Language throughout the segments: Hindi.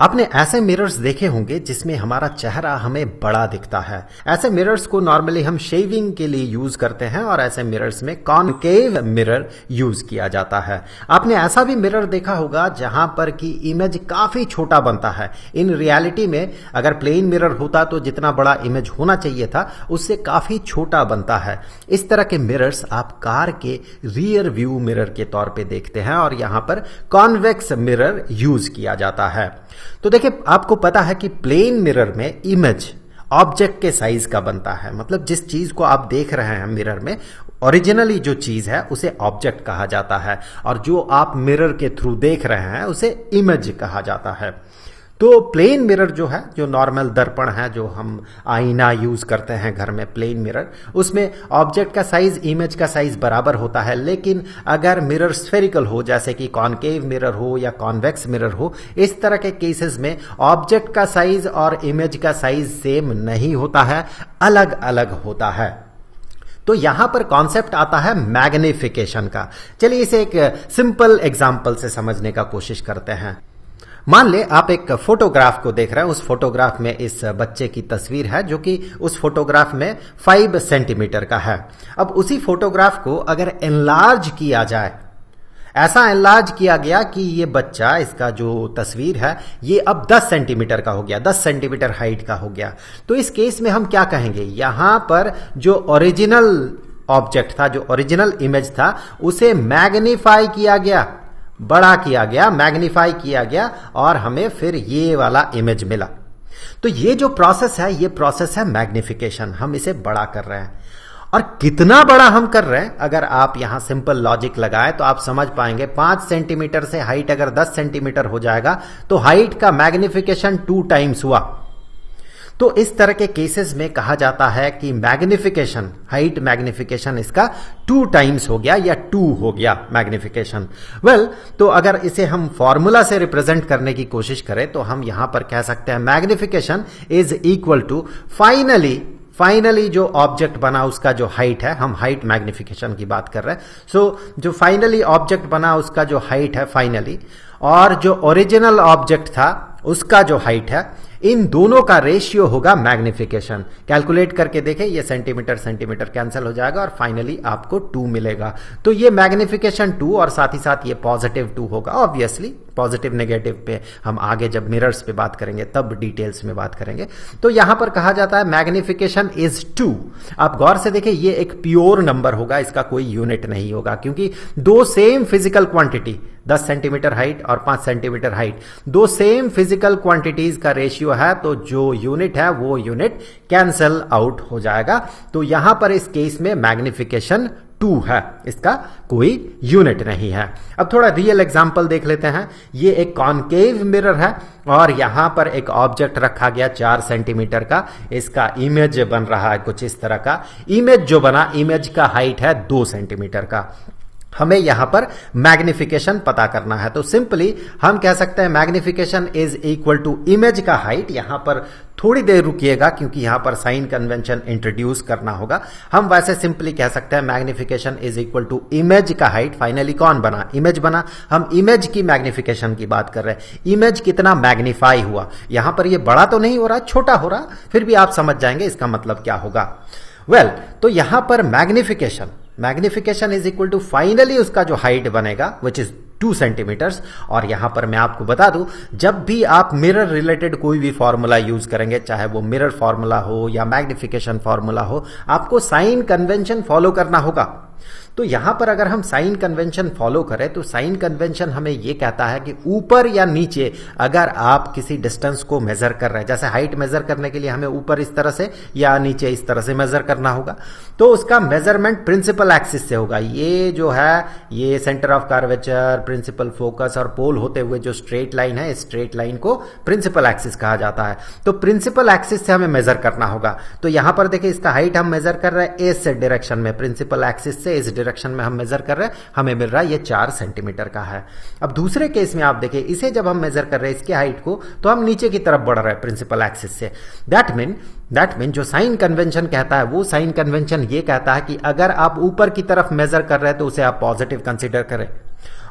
आपने ऐसे मिरर्स देखे होंगे जिसमें हमारा चेहरा हमें बड़ा दिखता है ऐसे मिरर्स को नॉर्मली हम शेविंग के लिए यूज करते हैं और ऐसे मिरर्स में कॉनकेव मिरर यूज किया जाता है आपने ऐसा भी मिरर देखा होगा जहां पर की इमेज काफी छोटा बनता है इन रियलिटी में अगर प्लेन मिरर होता तो जितना बड़ा इमेज होना चाहिए था उससे काफी छोटा बनता है इस तरह के मिरर्स आप कार के रियर व्यू मिरर के तौर पर देखते हैं और यहां पर कॉन्वेक्स मिरर यूज किया जाता है तो देखिए आपको पता है कि प्लेन मिरर में इमेज ऑब्जेक्ट के साइज का बनता है मतलब जिस चीज को आप देख रहे हैं मिरर में ओरिजिनली जो चीज है उसे ऑब्जेक्ट कहा जाता है और जो आप मिरर के थ्रू देख रहे हैं उसे इमेज कहा जाता है तो प्लेन मिरर जो है जो नॉर्मल दर्पण है जो हम आईना यूज करते हैं घर में प्लेन मिरर उसमें ऑब्जेक्ट का साइज इमेज का साइज बराबर होता है लेकिन अगर मिरर स्फेरिकल हो जैसे कि कॉनकेव मिरर हो या कॉन्वेक्स मिरर हो इस तरह के केसेस में ऑब्जेक्ट का साइज और इमेज का साइज सेम नहीं होता है अलग अलग होता है तो यहां पर कॉन्सेप्ट आता है मैग्निफिकेशन का चलिए इसे एक सिंपल एग्जाम्पल से समझने का कोशिश करते हैं मान ले आप एक फोटोग्राफ को देख रहे हैं उस फोटोग्राफ में इस बच्चे की तस्वीर है जो कि उस फोटोग्राफ में फाइव सेंटीमीटर का है अब उसी फोटोग्राफ को अगर एनलार्ज किया जाए ऐसा एनलार्ज किया गया कि ये बच्चा इसका जो तस्वीर है ये अब 10 सेंटीमीटर का हो गया 10 सेंटीमीटर हाइट का हो गया तो इस केस में हम क्या कहेंगे यहां पर जो ओरिजिनल ऑब्जेक्ट था जो ओरिजिनल इमेज था उसे मैग्नीफाई किया गया बड़ा किया गया मैग्नीफाई किया गया और हमें फिर ये वाला इमेज मिला तो ये जो प्रोसेस है ये प्रोसेस है मैग्निफिकेशन हम इसे बड़ा कर रहे हैं और कितना बड़ा हम कर रहे हैं अगर आप यहां सिंपल लॉजिक लगाएं तो आप समझ पाएंगे पांच सेंटीमीटर से हाइट अगर दस सेंटीमीटर हो जाएगा तो हाइट का मैग्निफिकेशन टू टाइम्स हुआ तो इस तरह के केसेस में कहा जाता है कि मैग्निफिकेशन हाइट मैग्निफिकेशन इसका टू टाइम्स हो गया या टू हो गया मैग्निफिकेशन वेल well, तो अगर इसे हम फॉर्मूला से रिप्रेजेंट करने की कोशिश करें तो हम यहां पर कह सकते हैं magnification is equal to finally finally जो ऑब्जेक्ट बना उसका जो हाइट है हम हाइट मैग्निफिकेशन की बात कर रहे हैं सो so, जो फाइनली ऑब्जेक्ट बना उसका जो हाइट है फाइनली और जो ओरिजिनल ऑब्जेक्ट था उसका जो हाइट है इन दोनों का रेशियो होगा मैग्निफिकेशन कैलकुलेट करके देखें ये सेंटीमीटर सेंटीमीटर कैंसिल हो जाएगा और फाइनली आपको टू मिलेगा तो ये मैग्निफिकेशन टू और साथ ही साथ ये पॉजिटिव टू होगा ऑब्वियसली पॉजिटिव नेगेटिव पे हम आगे जब मिरर्स पे बात करेंगे तब डिटेल्स में बात करेंगे तो यहां पर कहा जाता है मैग्निफिकेशन इज टू आप गौर से देखें ये एक प्योर नंबर होगा इसका कोई यूनिट नहीं होगा क्योंकि दो same physical quantity 10 centimetre height और 5 सेंटीमीटर हाइट दो सेम फिजिकल क्वांटिटीज का रेशियो है तो जो यूनिट है वो यूनिट कैंसल आउट हो जाएगा तो यहां पर इस केस में मैग्निफिकेशन टू है इसका कोई यूनिट नहीं है अब थोड़ा रियल एग्जाम्पल देख लेते हैं ये एक कॉनकेव मिरर है और यहां पर एक ऑब्जेक्ट रखा गया चार सेंटीमीटर का इसका इमेज बन रहा है कुछ इस तरह का इमेज जो बना इमेज का हाइट है दो सेंटीमीटर का हमें यहां पर मैग्निफिकेशन पता करना है तो सिंपली हम कह सकते हैं magnification is equal to image का हाइट यहां पर थोड़ी देर रुकिएगा क्योंकि यहां पर साइन कन्वेंशन इंट्रोड्यूस करना होगा हम वैसे सिंपली कह सकते हैं magnification is equal to image का हाइट फाइनली कौन बना इमेज बना हम इमेज की मैग्निफिकेशन की बात कर रहे हैं इमेज कितना मैग्निफाई हुआ यहां पर यह बड़ा तो नहीं हो रहा छोटा हो रहा फिर भी आप समझ जाएंगे इसका मतलब क्या होगा वेल well, तो यहां पर magnification magnification is equal to finally उसका जो हाइट बनेगा विच इज टू सेंटीमीटर्स और यहां पर मैं आपको बता दूं जब भी आप मिरर रिलेटेड कोई भी फॉर्मूला यूज करेंगे चाहे वो मिरर फॉर्मूला हो या मैग्निफिकेशन फॉर्मूला हो आपको साइन कन्वेंशन फॉलो करना होगा तो यहां पर अगर हम साइन कन्वेंशन फॉलो करें तो साइन कन्वेंशन हमें यह कहता है कि ऊपर या नीचे अगर आप किसी डिस्टेंस को मेजर कर रहे हैं जैसे हाइट मेजर करने के लिए हमें ऊपर इस तरह से या नीचे इस तरह से मेजर करना होगा तो उसका मेजरमेंट प्रिंसिपल एक्सिस से होगा ये जो है ये centre of curvature principal focus और पोल होते हुए जो स्ट्रेट लाइन है स्ट्रेट लाइन को प्रिंसिपल एक्सिस कहा जाता है तो प्रिंसिपल एक्सिस से हमें मेजर करना होगा तो यहां पर देखिए इसका हाइट हम मेजर कर रहे हैं इस डायरेक्शन में प्रिंसिपल एक्सिस से इस डायरेक्शन में हम मेजर कर रहे हैं हमें मिल रहा है ये चार सेंटीमीटर का है अब दूसरे केस में आप देखिए इसे जब हम मेजर कर रहे हैं इसके हाइट को तो हम नीचे की तरफ बढ़ रहे हैं प्रिंसिपल एक्सिस से दैट मीन दैट मीन जो साइन कन्वेंशन कहता है वो साइन कन्वेंशन ये कहता है कि अगर आप ऊपर की तरफ मेजर कर रहे हैं तो उसे आप पॉजिटिव कंसिडर करें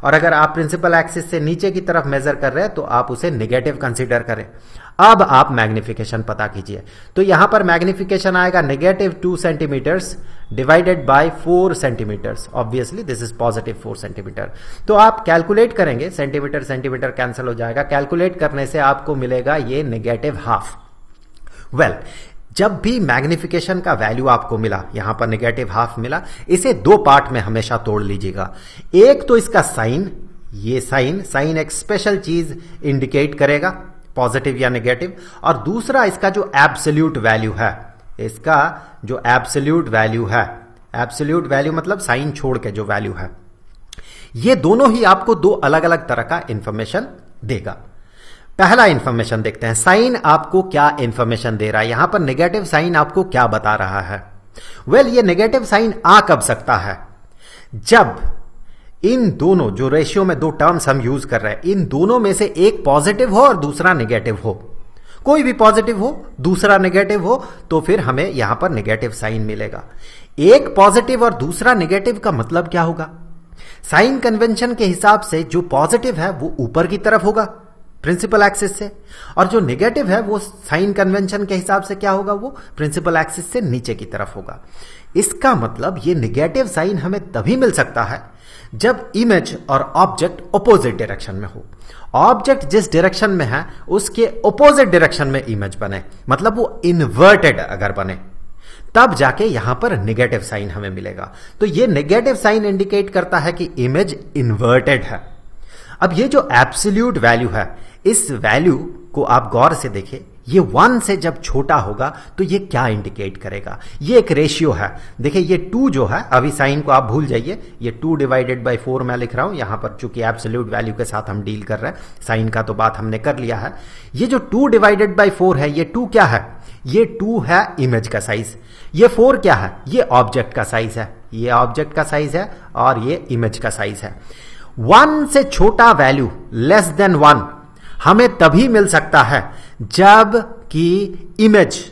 और अगर आप प्रिंसिपल एक्सिस से नीचे की तरफ मेजर कर रहे हैं तो आप उसे निगेटिव कंसीडर करें अब आप मैग्निफिकेशन पता कीजिए तो यहां पर मैग्निफिकेशन आएगा negative two centimetres divided by four centimetres obviously this is positive four centimetre तो आप कैलकुलेट करेंगे सेंटीमीटर सेंटीमीटर कैंसिल हो जाएगा कैलकुलेट करने से आपको मिलेगा ये निगेटिव हाफ वेल well, जब भी मैग्निफिकेशन का वैल्यू आपको मिला यहां पर नेगेटिव हाफ मिला इसे दो पार्ट में हमेशा तोड़ लीजिएगा एक तो इसका साइन ये साइन साइन एक स्पेशल चीज इंडिकेट करेगा पॉजिटिव या नेगेटिव और दूसरा इसका जो एब्सोल्यूट वैल्यू है इसका जो एब्सोल्यूट वैल्यू है एब्सोल्यूट वैल्यू मतलब साइन छोड़ के जो वैल्यू है ये दोनों ही आपको दो अलग अलग तरह का इंफॉर्मेशन देगा पहला इंफॉर्मेशन देखते हैं साइन आपको क्या इंफॉर्मेशन दे रहा है यहां पर नेगेटिव साइन आपको क्या बता रहा है वेल well, ये नेगेटिव साइन आ कब सकता है जब इन दोनों जो रेशियो में दो टर्म्स हम यूज कर रहे हैं इन दोनों में से एक पॉजिटिव हो और दूसरा नेगेटिव हो कोई भी पॉजिटिव हो दूसरा नेगेटिव हो तो फिर हमें यहां पर नेगेटिव साइन मिलेगा एक पॉजिटिव और दूसरा नेगेटिव का मतलब क्या होगा साइन कन्वेंशन के हिसाब से जो पॉजिटिव है वो ऊपर की तरफ होगा प्रिंसिपल एक्सिस से और जो नेगेटिव है वो साइन कन्वेंशन के हिसाब से क्या होगा वो प्रिंसिपल एक्सिस से नीचे की तरफ होगा इसका मतलब ये नेगेटिव साइन हमें तभी मिल सकता है जब इमेज और ऑब्जेक्ट अपोजिट डायरेक्शन में हो ऑब्जेक्ट जिस डायरेक्शन में है उसके ओपोजिट डायरेक्शन में इमेज बने मतलब वो इन्वर्टेड अगर बने तब जाके यहां पर नेगेटिव साइन हमें मिलेगा तो ये नेगेटिव साइन इंडिकेट करता है कि इमेज इन्वर्टेड है अब ये जो एब्सोल्यूट वैल्यू है इस वैल्यू को आप गौर से देखें ये वन से जब छोटा होगा तो ये क्या इंडिकेट करेगा ये एक रेशियो है देखिए ये टू जो है अभी साइन को आप भूल जाइए ये टू डिवाइडेड बाय फोर मैं लिख रहा हूं यहां पर चूंकि एब्सोल्यूट वैल्यू के साथ हम डील कर रहे हैं साइन का तो बात हमने कर लिया है ये जो टू डिवाइडेड बाय फोर है ये टू क्या है ये टू है इमेज का साइज ये फोर क्या है ये ऑब्जेक्ट का साइज है ये ऑब्जेक्ट का साइज है और ये इमेज का साइज है वन से छोटा वैल्यू लेस देन वन हमें तभी मिल सकता है जब कि image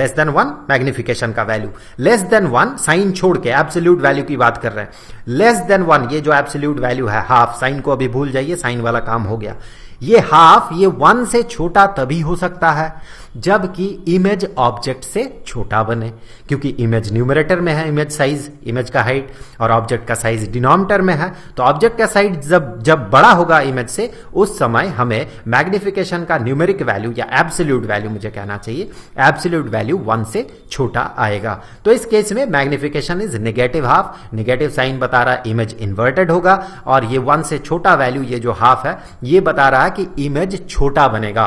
less than one magnification का value less than one sign छोड़ के एब्सोल्यूट वैल्यू की बात कर रहे हैं लेस देन वन ये जो एब्सोल्यूट वैल्यू है हाफ साइन को अभी भूल जाइए साइन वाला काम हो गया ये हाफ ये वन से छोटा तभी हो सकता है जबकि इमेज ऑब्जेक्ट से छोटा बने क्योंकि इमेज न्यूमरेटर में है इमेज साइज इमेज का हाइट और ऑब्जेक्ट का साइज डिनोमिटर में है तो ऑब्जेक्ट का साइज जब जब बड़ा होगा इमेज से उस समय हमें मैग्निफिकेशन का न्यूमेरिक वैल्यू या एब्सोल्यूट वैल्यू मुझे कहना चाहिए एब्सोल्यूट वैल्यू वन से छोटा आएगा तो इस केस में magnification is negative half negative sign बता रहा है इमेज इन्वर्टेड होगा और ये वन से छोटा वैल्यू ये जो हाफ है ये बता रहा है कि इमेज छोटा बनेगा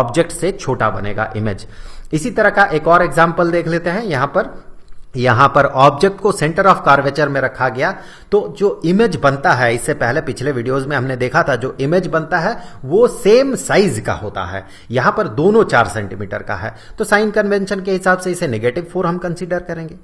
ऑब्जेक्ट से छोटा बनेगा इमेज इसी तरह का एक और एग्जाम्पल देख लेते हैं यहां पर यहां पर ऑब्जेक्ट को सेंटर ऑफ कार्वेचर में रखा गया तो जो इमेज बनता है इससे पहले पिछले वीडियोस में हमने देखा था जो इमेज बनता है वो सेम साइज का होता है यहां पर दोनों चार सेंटीमीटर का है तो साइन कन्वेंशन के हिसाब से इसे नेगेटिव फोर हम कंसिडर करेंगे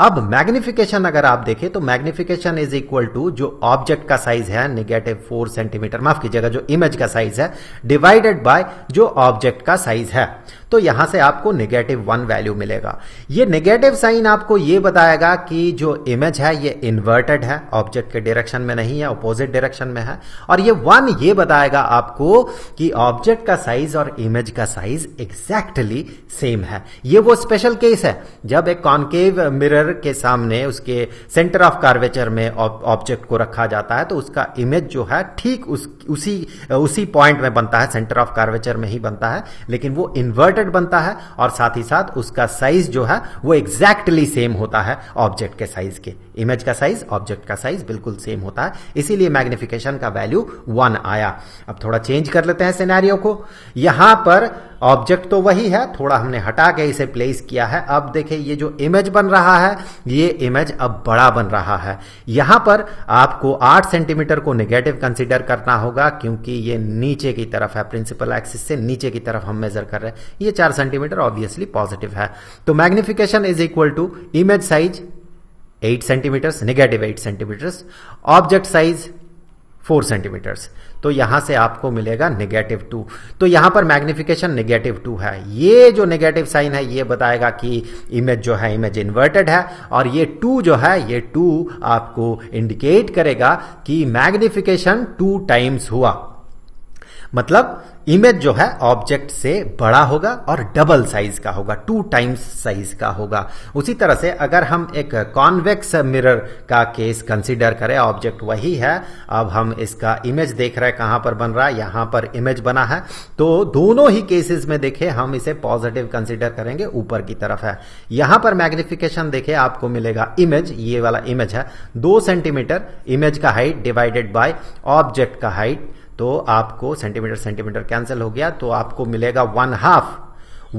अब मैग्निफिकेशन अगर आप देखें तो मैग्निफिकेशन इज इक्वल टू जो ऑब्जेक्ट का साइज है निगेटिव फोर सेंटीमीटर माफ कीजिएगा जो इमेज का साइज है डिवाइडेड बाय जो ऑब्जेक्ट का साइज है तो यहां से आपको नेगेटिव वन वैल्यू मिलेगा ये नेगेटिव साइन आपको ये बताएगा कि जो इमेज है ये इन्वर्टेड है ऑब्जेक्ट के डायरेक्शन में नहीं है अपोजिट डायरेक्शन में है और ये वन ये बताएगा आपको कि ऑब्जेक्ट का साइज और इमेज का साइज एग्जैक्टली सेम है ये वो स्पेशल केस है जब एक कॉन्केव मिरर के सामने उसके सेंटर ऑफ कार्वेचर में ऑब्जेक्ट को रखा जाता है तो उसका इमेज जो है ठीक उस, उसी उसी पॉइंट में बनता है सेंटर ऑफ कार्वेचर में ही बनता है लेकिन वो इन्वर्ट रिलेटेड बनता है और साथ ही साथ उसका साइज जो है वो एग्जैक्टली सेम होता है ऑब्जेक्ट के साइज के इमेज का साइज ऑब्जेक्ट का साइज बिल्कुल सेम होता है इसीलिए मैग्निफिकेशन का वैल्यू वन आया अब थोड़ा चेंज कर लेते हैं सिनेरियो को यहां पर ऑब्जेक्ट तो वही है थोड़ा हमने हटा के इसे प्लेस किया है अब देखे ये जो इमेज बन रहा है ये इमेज अब बड़ा बन रहा है यहां पर आपको आठ सेंटीमीटर को निगेटिव कंसिडर करना होगा क्योंकि ये नीचे की तरफ है प्रिंसिपल एक्सिस से नीचे की तरफ हम मेजर कर रहे हैं ये ये चार सेंटीमीटर ऑब्वियसली पॉजिटिव है तो magnification is equal to image size eight centimetres negative eight centimetres object size four centimetres तो यहां से आपको मिलेगा नेगेटिव टू तो यहां पर मैग्निफिकेशन नेगेटिव टू है ये जो नेगेटिव साइन है ये बताएगा कि इमेज जो है इमेज इन्वर्टेड है और ये टू जो है ये टू आपको इंडिकेट करेगा कि मैग्निफिकेशन टू टाइम्स हुआ मतलब इमेज जो है ऑब्जेक्ट से बड़ा होगा और डबल साइज का होगा टू टाइम्स साइज का होगा उसी तरह से अगर हम एक कॉन्वेक्स मिरर का केस कंसीडर करें ऑब्जेक्ट वही है अब हम इसका इमेज देख रहे हैं कहां पर बन रहा है यहां पर इमेज बना है तो दोनों ही केसेस में देखे हम इसे पॉजिटिव कंसिडर करेंगे ऊपर की तरफ है यहां पर मैग्निफिकेशन देखे आपको मिलेगा इमेज ये वाला इमेज है दो सेंटीमीटर इमेज का हाइट डिवाइडेड बाय ऑब्जेक्ट का हाइट तो आपको सेंटीमीटर सेंटीमीटर कैंसिल हो गया तो आपको मिलेगा one half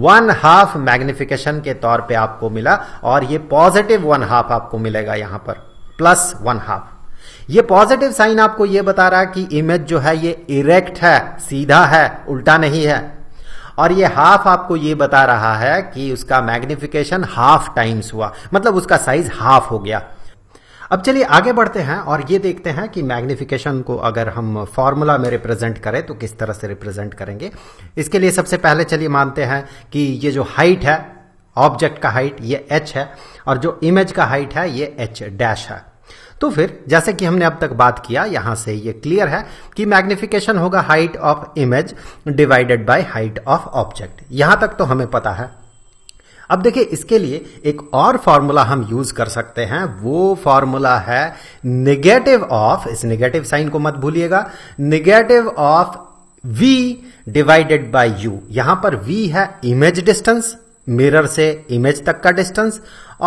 one half magnification के तौर पे आपको मिला और ये पॉजिटिव वन हाफ आपको मिलेगा यहां पर प्लस वन हाफ ये पॉजिटिव साइन आपको ये बता रहा है कि इमेज जो है ये इरेक्ट है सीधा है उल्टा नहीं है और ये हाफ आपको ये बता रहा है कि उसका मैग्निफिकेशन हाफ टाइम्स हुआ मतलब उसका साइज हाफ हो गया अब चलिए आगे बढ़ते हैं और ये देखते हैं कि मैग्निफिकेशन को अगर हम फॉर्मूला में रिप्रेजेंट करें तो किस तरह से रिप्रेजेंट करेंगे इसके लिए सबसे पहले चलिए मानते हैं कि ये जो हाइट है ऑब्जेक्ट का हाइट ये एच है और जो इमेज का हाइट है ये एच डैश है तो फिर जैसे कि हमने अब तक बात किया यहां से ये क्लियर है कि मैग्निफिकेशन होगा height of image divided by height of object यहां तक तो हमें पता है अब देखिए इसके लिए एक और फॉर्मूला हम यूज कर सकते हैं वो फॉर्मूला है निगेटिव ऑफ इस निगेटिव साइन को मत भूलिएगा negative of v divided by u यहां पर v है इमेज डिस्टेंस मिरर से इमेज तक का डिस्टेंस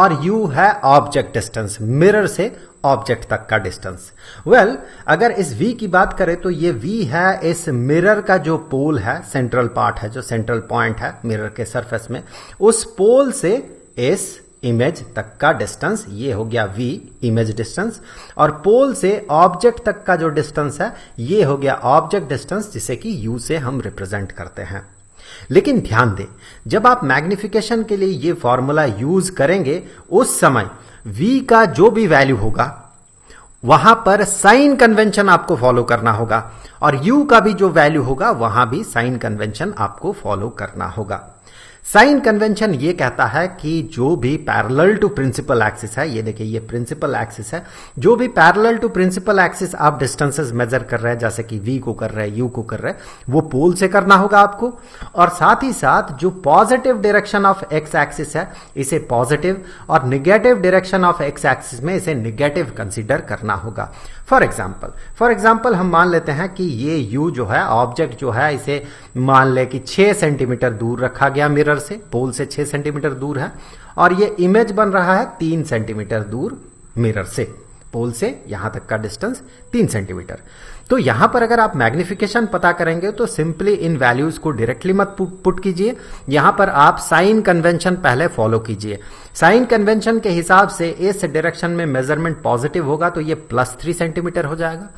और u है ऑब्जेक्ट डिस्टेंस मिरर से ऑब्जेक्ट तक का डिस्टेंस वेल well, अगर इस वी की बात करें तो ये वी है इस मिरर का जो पोल है सेंट्रल पार्ट है जो सेंट्रल पॉइंट है मिरर के सरफेस में उस पोल से इस इमेज तक का डिस्टेंस ये हो गया v इमेज डिस्टेंस और पोल से ऑब्जेक्ट तक का जो डिस्टेंस है ये हो गया ऑब्जेक्ट डिस्टेंस जिसे कि u से हम रिप्रेजेंट करते हैं लेकिन ध्यान दें जब आप मैग्निफिकेशन के लिए ये फॉर्मूला यूज करेंगे उस समय v का जो भी वैल्यू होगा वहां पर साइन कन्वेंशन आपको फॉलो करना होगा और u का भी जो वैल्यू होगा वहां भी साइन कन्वेंशन आपको फॉलो करना होगा साइन कन्वेंशन ये कहता है कि जो भी पैरेलल टू प्रिंसिपल एक्सिस है ये देखिए ये प्रिंसिपल एक्सिस है जो भी पैरेलल टू प्रिंसिपल एक्सिस आप डिस्टेंसेस मेजर कर रहे हैं जैसे कि वी को कर रहे हैं यू को कर रहे हैं वो पोल से करना होगा आपको और साथ ही साथ जो positive direction of X axis है इसे पॉजिटिव और negative direction of X axis में इसे निगेटिव कंसिडर करना होगा फॉर एग्जाम्पल फॉर एग्जाम्पल हम मान लेते हैं कि ये यू जो है ऑब्जेक्ट जो है इसे मान ले कि 6 सेंटीमीटर दूर रखा गया मिरर से पोल से 6 सेंटीमीटर दूर है और ये इमेज बन रहा है 3 सेंटीमीटर दूर मिरर से पोल से यहां तक का डिस्टेंस तीन सेंटीमीटर तो यहां पर अगर आप मैग्निफिकेशन पता करेंगे तो सिंपली इन वैल्यूज को डायरेक्टली मत पुट कीजिए यहां पर आप साइन कन्वेंशन पहले फॉलो कीजिए साइन कन्वेंशन के हिसाब से इस डायरेक्शन में मेजरमेंट पॉजिटिव होगा तो ये प्लस थ्री सेंटीमीटर हो जाएगा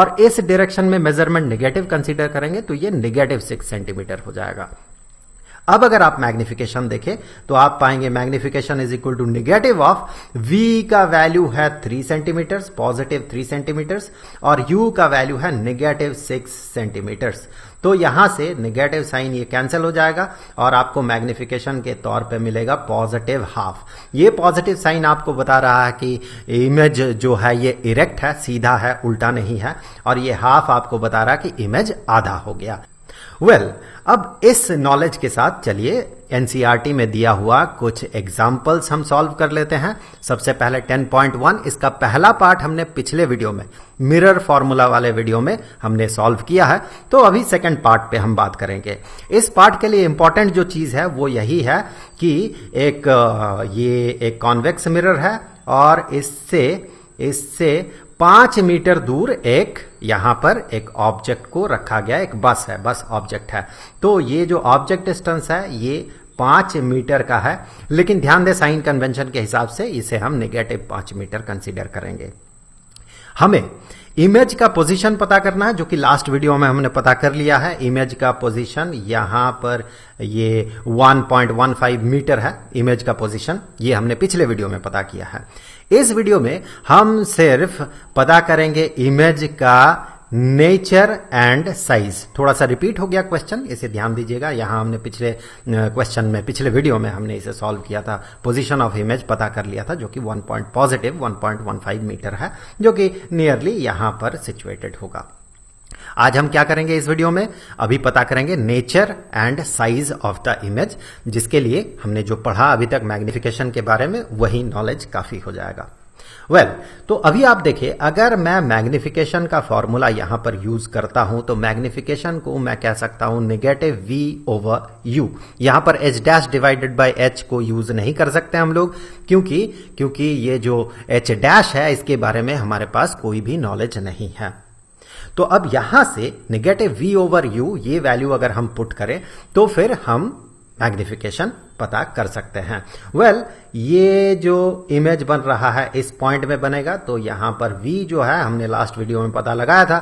और इस डायरेक्शन में मेजरमेंट निगेटिव कंसिडर करेंगे तो ये निगेटिव सिक्स सेंटीमीटर हो जाएगा अब अगर आप मैग्निफिकेशन देखें तो आप पाएंगे magnification is equal to negative of v का वैल्यू है three centimetres positive three centimetres और u का वैल्यू है निगेटिव सिक्स सेंटीमीटर्स तो यहां से निगेटिव साइन ये कैंसिल हो जाएगा और आपको मैग्निफिकेशन के तौर पे मिलेगा पॉजिटिव हाफ ये पॉजिटिव साइन आपको बता रहा है कि इमेज जो है ये इरेक्ट है सीधा है उल्टा नहीं है और ये हाफ आपको बता रहा है कि इमेज आधा हो गया वेल well, अब इस नॉलेज के साथ चलिए एनसीआरटी e में दिया हुआ कुछ एग्जाम्पल्स हम सॉल्व कर लेते हैं सबसे पहले 10.1 इसका पहला पार्ट हमने पिछले वीडियो में मिरर फॉर्मूला वाले वीडियो में हमने सॉल्व किया है तो अभी सेकंड पार्ट पे हम बात करेंगे इस पार्ट के लिए इंपॉर्टेंट जो चीज है वो यही है कि एक ये एक कॉन्वेक्स मिरर है और इससे इससे पांच मीटर दूर एक यहां पर एक ऑब्जेक्ट को रखा गया एक बस है बस ऑब्जेक्ट है तो ये जो ऑब्जेक्ट डिस्टेंस है ये पांच मीटर का है लेकिन ध्यान दे साइन कन्वेंशन के हिसाब से इसे हम निगेटिव पांच मीटर कंसिडर करेंगे हमें इमेज का पोजीशन पता करना है जो कि लास्ट वीडियो में हमने पता कर लिया है इमेज का पोजीशन यहां पर ये 1.15 मीटर है इमेज का पोजीशन ये हमने पिछले वीडियो में पता किया है इस वीडियो में हम सिर्फ पता करेंगे इमेज का नेचर एंड साइज थोड़ा सा रिपीट हो गया क्वेश्चन इसे ध्यान दीजिएगा यहां हमने पिछले क्वेश्चन में पिछले वीडियो में हमने इसे सॉल्व किया था पोजीशन ऑफ इमेज पता कर लिया था जो कि 1 पॉइंट पॉजिटिव 1.15 मीटर है जो कि नियरली यहां पर सिचुएटेड होगा आज हम क्या करेंगे इस वीडियो में अभी पता करेंगे nature and size of the image जिसके लिए हमने जो पढ़ा अभी तक मैग्निफिकेशन के बारे में वही नॉलेज काफी हो जाएगा वेल well, तो अभी आप देखे अगर मैं मैग्निफिकेशन का फॉर्मूला यहां पर यूज करता हूं तो मैग्निफिकेशन को मैं कह सकता हूं निगेटिव वी ओवर यू यहां पर H dash divided by H को यूज नहीं कर सकते हम लोग क्योंकि क्योंकि ये जो एच डैश है इसके बारे में हमारे पास कोई भी नॉलेज नहीं है तो अब यहां से निगेटिव वी ओवर यू ये वैल्यू अगर हम पुट करें तो फिर हम मैग्निफिकेशन पता कर सकते हैं वेल well, ये जो इमेज बन रहा है इस पॉइंट में बनेगा तो यहां पर v जो है हमने लास्ट वीडियो में पता लगाया था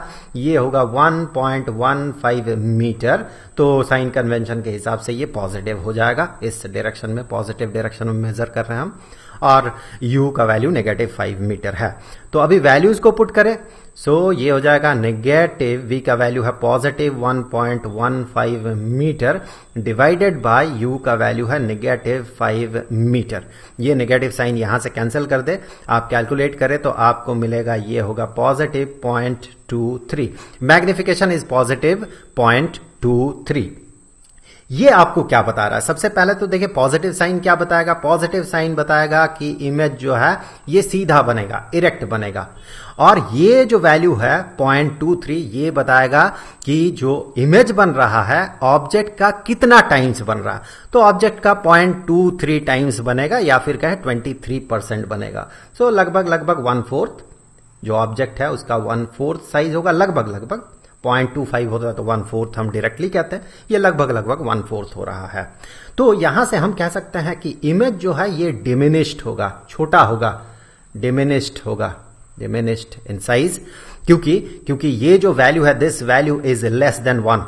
ये होगा 1.15 मीटर तो साइन कन्वेंशन के हिसाब से ये पॉजिटिव हो जाएगा इस डायरेक्शन में पॉजिटिव डायरेक्शन में मेजर कर रहे हैं हम और u का वैल्यू नेगेटिव फाइव मीटर है तो अभी वैल्यूज को पुट करें सो so, ये हो जाएगा नेगेटिव v का वैल्यू है positive 1.15 metre divided by u का वैल्यू है नेगेटिव 5 मीटर ये नेगेटिव साइन यहां से कैंसिल कर दे आप कैलकुलेट करें तो आपको मिलेगा ये होगा positive 0.23 two three magnification is positive 0.23 two three ये आपको क्या बता रहा है सबसे पहले तो देखिए पॉजिटिव साइन क्या बताएगा पॉजिटिव साइन बताएगा कि इमेज जो है ये सीधा बनेगा इरेक्ट बनेगा और ये जो वैल्यू है पॉइंट टू थ्री ये बताएगा कि जो इमेज बन रहा है ऑब्जेक्ट का कितना टाइम्स बन रहा है तो ऑब्जेक्ट का पॉइंट टू थ्री टाइम्स बनेगा या फिर कहे ट्वेंटी थ्री परसेंट बनेगा सो लगभग लगभग वन फोर्थ जो ऑब्जेक्ट है उसका वन फोर्थ साइज होगा लगभग लगभग पॉइंट टू फाइव होता है तो वन फोर्थ हम डायरेक्टली कहते हैं ये लगभग लगभग वन फोर्थ हो रहा है तो यहां से हम कह सकते हैं कि इमेज जो है ये डिमिनिस्ड होगा छोटा होगा डिमिनिस्ड होगा डिमिनिस्ड इन साइज क्योंकि क्योंकि ये जो वैल्यू है this value is less than one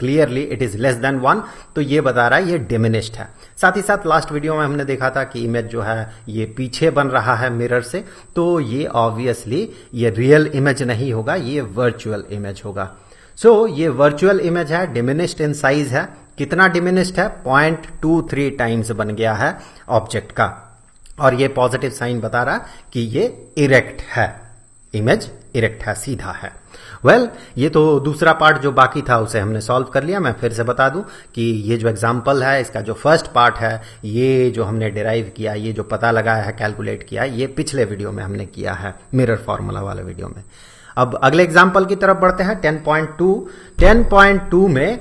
clearly it is less than one तो ये बता रहा है ये डिमिनिस्ड है साथ ही साथ लास्ट वीडियो में हमने देखा था कि इमेज जो है ये पीछे बन रहा है मिरर से तो ये ऑब्वियसली ये रियल इमेज नहीं होगा ये वर्चुअल इमेज होगा सो so, ये वर्चुअल इमेज है डिमिनिस्ड इन साइज है कितना डिमिनिस्ड है पॉइंट टू थ्री टाइम्स बन गया है ऑब्जेक्ट का और ये पॉजिटिव साइन बता रहा कि ये इरेक्ट है इमेज इरेक्ट है सीधा है वेल well, ये तो दूसरा पार्ट जो बाकी था उसे हमने सॉल्व कर लिया मैं फिर से बता दूं कि ये जो एग्जाम्पल है इसका जो फर्स्ट पार्ट है ये जो हमने डिराइव किया ये जो पता लगाया है कैलकुलेट किया ये पिछले वीडियो में हमने किया है मिरर फॉर्मूला वाले वीडियो में अब अगले एग्जाम्पल की तरफ बढ़ते हैं पॉइंट टू में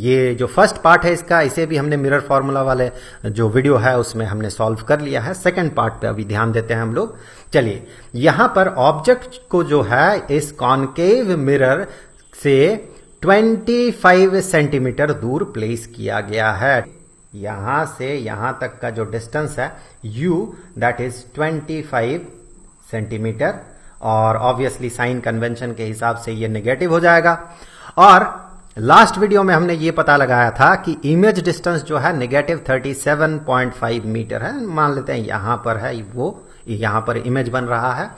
ये जो फर्स्ट पार्ट है इसका इसे भी हमने मिरर फॉर्मूला वाले जो वीडियो है उसमें हमने सॉल्व कर लिया है सेकंड पार्ट पे अभी ध्यान देते हैं हम लोग चलिए यहां पर ऑब्जेक्ट को जो है इस कॉनकेव मिरर से 25 सेंटीमीटर दूर प्लेस किया गया है यहां से यहां तक का जो डिस्टेंस है u दैट इज 25 सेंटीमीटर और ऑब्वियसली साइन कन्वेंशन के हिसाब से ये निगेटिव हो जाएगा और लास्ट वीडियो में हमने ये पता लगाया था कि इमेज डिस्टेंस जो है नेगेटिव 37.5 मीटर है मान लेते हैं यहां पर है वो यहां पर इमेज बन रहा है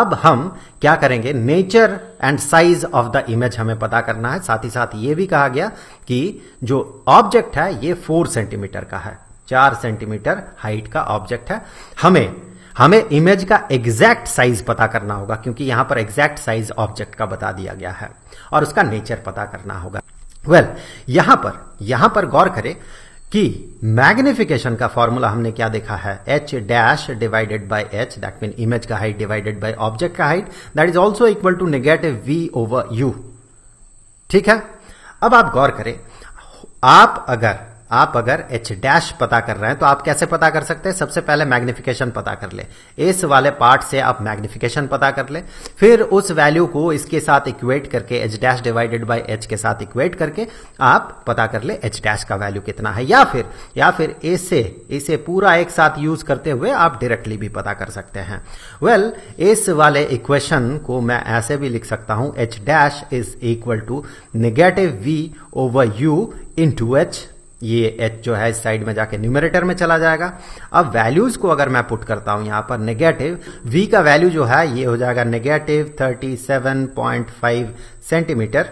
अब हम क्या करेंगे nature and size of the image हमें पता करना है साथ ही साथ ये भी कहा गया कि जो ऑब्जेक्ट है ये फोर सेंटीमीटर का है चार सेंटीमीटर हाइट का ऑब्जेक्ट है हमें हमें इमेज का एग्जैक्ट साइज पता करना होगा क्योंकि यहां पर एग्जैक्ट साइज ऑब्जेक्ट का बता दिया गया है और उसका नेचर पता करना होगा वेल well, यहां पर यहां पर गौर करें कि मैग्निफिकेशन का फॉर्मूला हमने क्या देखा है H dash divided by H that mean image का हाइट डिवाइडेड बाय ऑब्जेक्ट का height that is also equal to negative V over U ठीक है अब आप गौर करें आप अगर आप अगर एच डैश पता कर रहे हैं तो आप कैसे पता कर सकते हैं सबसे पहले मैग्निफिकेशन पता कर ले इस वाले पार्ट से आप मैग्निफिकेशन पता कर ले फिर उस वैल्यू को इसके साथ इक्वेट करके H dash divided by H के साथ इक्वेट करके आप पता कर ले एच डैश का वैल्यू कितना है या फिर या फिर इसे इसे पूरा एक साथ यूज करते हुए आप डायरेक्टली भी पता कर सकते हैं वेल well, इस वाले इक्वेशन को मैं ऐसे भी लिख सकता हूं H dash is equal to negative V over U into H ये एच जो है इस साइड में जाके न्यूमरेटर में चला जाएगा अब वैल्यूज को अगर मैं पुट करता हूं यहां पर नेगेटिव वी का वैल्यू जो है ये हो जाएगा नेगेटिव 37.5 सेंटीमीटर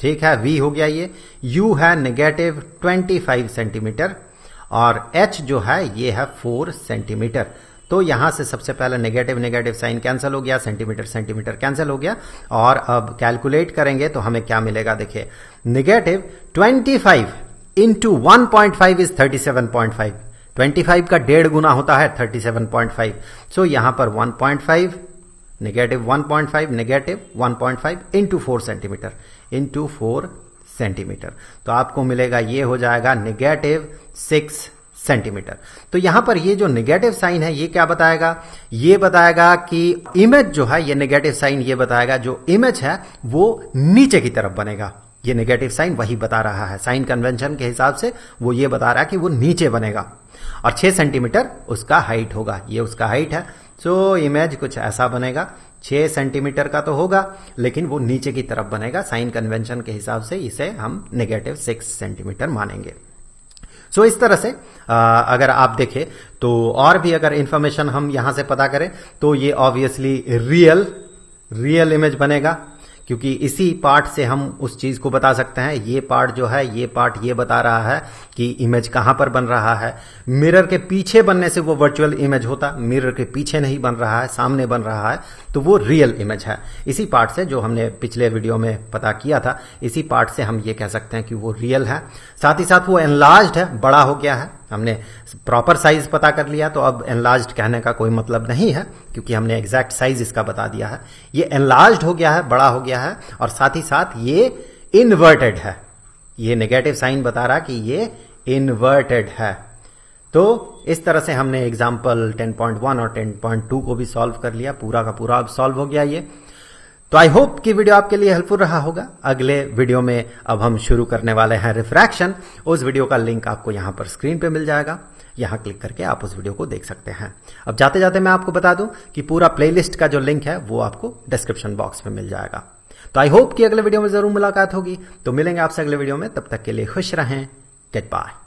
ठीक है वी हो गया ये यू है नेगेटिव 25 सेंटीमीटर और एच जो है ये है 4 सेंटीमीटर तो यहां से सबसे पहले नेगेटिव नेगेटिव साइन कैंसिल हो गया सेंटीमीटर सेंटीमीटर कैंसिल हो गया और अब कैलकुलेट करेंगे तो हमें क्या मिलेगा देखिए negative 25 into one point five is thirty seven point five twenty five का डेढ़ गुना होता है thirty seven point five so यहां पर one point five negative one point five negative one point five into four centimetre into four centimetre तो आपको मिलेगा ये हो जाएगा नेगेटिव सिक्स सेंटीमीटर तो यहां पर ये जो नेगेटिव साइन है ये क्या बताएगा ये बताएगा कि इमेज जो है ये नेगेटिव साइन ये बताएगा जो इमेज है वो नीचे की तरफ बनेगा ये नेगेटिव साइन वही बता रहा है साइन कन्वेंशन के हिसाब से वो ये बता रहा है कि वो नीचे बनेगा और छह सेंटीमीटर उसका हाइट होगा ये उसका हाइट है सो इमेज कुछ ऐसा बनेगा छह सेंटीमीटर का तो होगा लेकिन वो नीचे की तरफ बनेगा साइन कन्वेंशन के हिसाब से इसे हम नेगेटिव सिक्स सेंटीमीटर मानेंगे सो so, इस तरह से आ, अगर आप देखें तो और भी अगर इंफॉर्मेशन हम यहां से पता करें तो ये ऑब्वियसली रियल रियल इमेज बनेगा क्योंकि इसी पार्ट से हम उस चीज को बता सकते हैं ये पार्ट जो है ये पार्ट ये बता रहा है कि इमेज कहां पर बन रहा है मिरर के पीछे बनने से वो वर्चुअल इमेज होता मिरर के पीछे नहीं बन रहा है सामने बन रहा है तो वो रियल इमेज है इसी पार्ट से जो हमने पिछले वीडियो में पता किया था इसी पार्ट से हम ये कह सकते हैं कि वो रियल है साथ ही साथ वो एनलार्ज है बड़ा हो गया है हमने प्रॉपर साइज पता कर लिया तो अब एनलार्ज कहने का कोई मतलब नहीं है क्योंकि हमने एग्जैक्ट साइज इसका बता दिया है ये एनलार्ज हो गया है बड़ा हो गया है और साथ ही साथ ये इन्वर्टेड है ये नेगेटिव साइन बता रहा कि ये इन्वर्टेड है तो इस तरह से हमने एग्जाम्पल 10.1 और 10.2 को भी सॉल्व कर लिया पूरा का पूरा अब सॉल्व हो गया ये तो आई होप कि वीडियो आपके लिए हेल्पफुल रहा होगा अगले वीडियो में अब हम शुरू करने वाले हैं रिफ्रैक्शन उस वीडियो का लिंक आपको यहां पर स्क्रीन पे मिल जाएगा यहां क्लिक करके आप उस वीडियो को देख सकते हैं अब जाते जाते मैं आपको बता दूं कि पूरा प्लेलिस्ट का जो लिंक है वो आपको डिस्क्रिप्शन बॉक्स में मिल जाएगा तो आई होप कि अगले वीडियो में जरूर मुलाकात होगी तो मिलेंगे आपसे अगले वीडियो में तब तक के लिए खुश रहें गेट बाय